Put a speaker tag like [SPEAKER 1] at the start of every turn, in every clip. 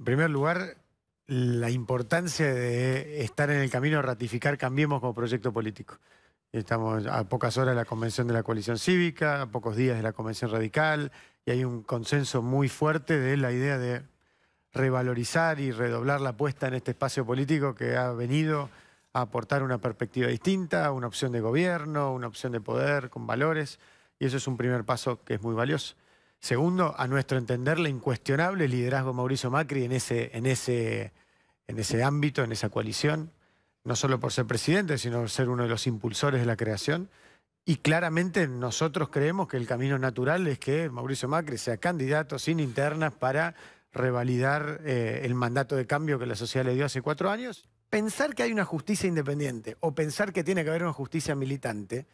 [SPEAKER 1] En primer lugar, la importancia de estar en el camino de ratificar Cambiemos como proyecto político. Estamos a pocas horas de la convención de la coalición cívica, a pocos días de la convención radical, y hay un consenso muy fuerte de la idea de revalorizar y redoblar la apuesta en este espacio político que ha venido a aportar una perspectiva distinta, una opción de gobierno, una opción de poder con valores, y eso es un primer paso que es muy valioso. Segundo, a nuestro entender, la incuestionable liderazgo de Mauricio Macri en ese, ámbito, en esa coalición, no solo por ser presidente, sino por ser uno de los impulsores de la creación. Y claramente nosotros creemos que el camino natural es que Mauricio Macri sea candidato sin internas para revalidar eh, el mandato de cambio que la sociedad le dio hace cuatro años. Pensar que hay una justicia independiente o pensar que tiene que haber una justicia militante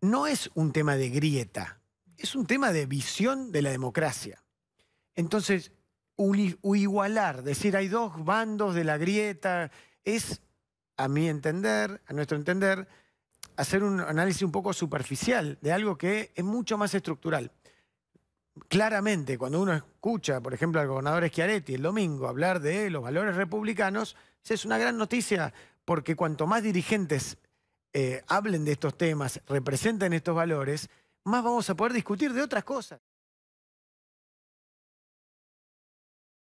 [SPEAKER 1] no es un tema de grieta, es un tema de visión de la democracia. Entonces, igualar, decir hay dos bandos de la grieta, es, a mi entender, a nuestro entender, hacer un análisis un poco superficial de algo que es mucho más estructural. Claramente, cuando uno escucha, por ejemplo, al gobernador Schiaretti el domingo hablar de los valores republicanos, es una gran noticia, porque cuanto más dirigentes eh, hablen de estos temas, representen estos valores, más vamos a poder discutir de otras cosas.